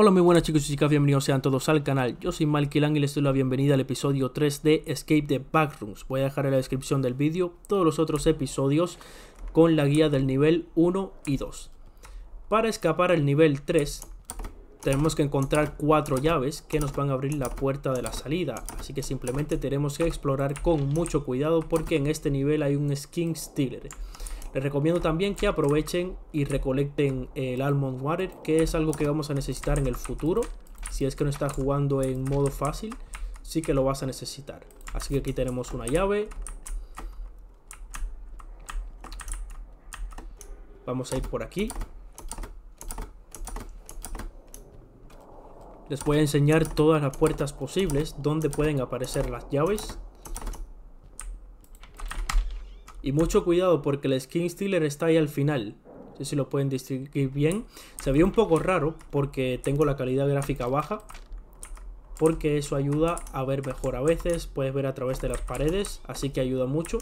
Hola muy buenas chicos y chicas, bienvenidos sean todos al canal. Yo soy Lang y les doy la bienvenida al episodio 3 de Escape the Backrooms. Voy a dejar en la descripción del vídeo todos los otros episodios con la guía del nivel 1 y 2. Para escapar al nivel 3 tenemos que encontrar cuatro llaves que nos van a abrir la puerta de la salida. Así que simplemente tenemos que explorar con mucho cuidado porque en este nivel hay un skin stealer. Les recomiendo también que aprovechen y recolecten el Almond Water, que es algo que vamos a necesitar en el futuro. Si es que no está jugando en modo fácil, sí que lo vas a necesitar. Así que aquí tenemos una llave. Vamos a ir por aquí. Les voy a enseñar todas las puertas posibles donde pueden aparecer las llaves. Y mucho cuidado porque el skin stealer está ahí al final. No sé si lo pueden distinguir bien. Se ve un poco raro porque tengo la calidad gráfica baja. Porque eso ayuda a ver mejor a veces. Puedes ver a través de las paredes. Así que ayuda mucho.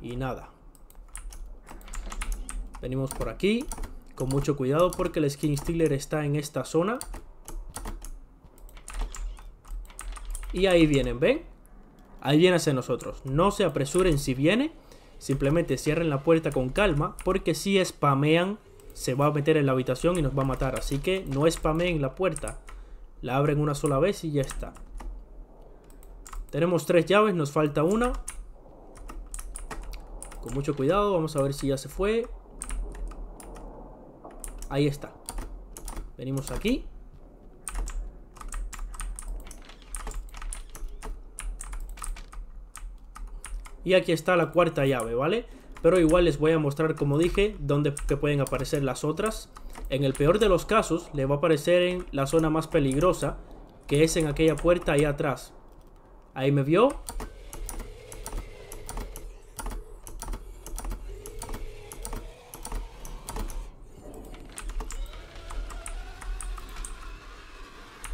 Y nada. Venimos por aquí. Con mucho cuidado porque el skin stealer está en esta zona. Y ahí vienen, ¿ven? Ahí viene hacia nosotros. No se apresuren si viene. Simplemente cierren la puerta con calma. Porque si spamean, se va a meter en la habitación y nos va a matar. Así que no spameen la puerta. La abren una sola vez y ya está. Tenemos tres llaves, nos falta una. Con mucho cuidado, vamos a ver si ya se fue. Ahí está. Venimos aquí. Y aquí está la cuarta llave, ¿vale? Pero igual les voy a mostrar, como dije, dónde que pueden aparecer las otras. En el peor de los casos, le va a aparecer en la zona más peligrosa, que es en aquella puerta ahí atrás. Ahí me vio.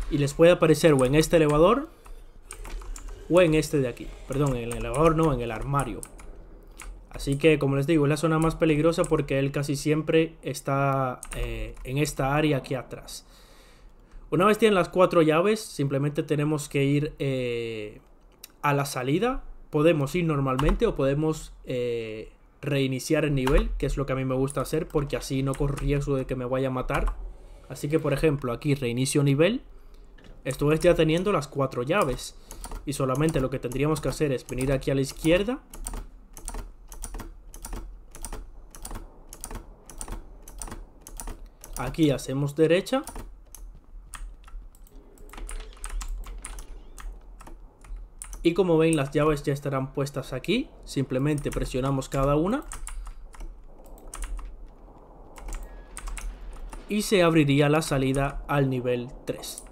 Y les puede aparecer o en este elevador o en este de aquí. Perdón, en el elevador no, en el armario. Así que, como les digo, es la zona más peligrosa porque él casi siempre está eh, en esta área aquí atrás. Una vez tienen las cuatro llaves, simplemente tenemos que ir eh, a la salida. Podemos ir normalmente o podemos eh, reiniciar el nivel, que es lo que a mí me gusta hacer porque así no corro riesgo de que me vaya a matar. Así que, por ejemplo, aquí reinicio nivel. Esto es ya teniendo las cuatro llaves. Y solamente lo que tendríamos que hacer es venir aquí a la izquierda. Aquí hacemos derecha. Y como ven las llaves ya estarán puestas aquí. Simplemente presionamos cada una. Y se abriría la salida al nivel 3.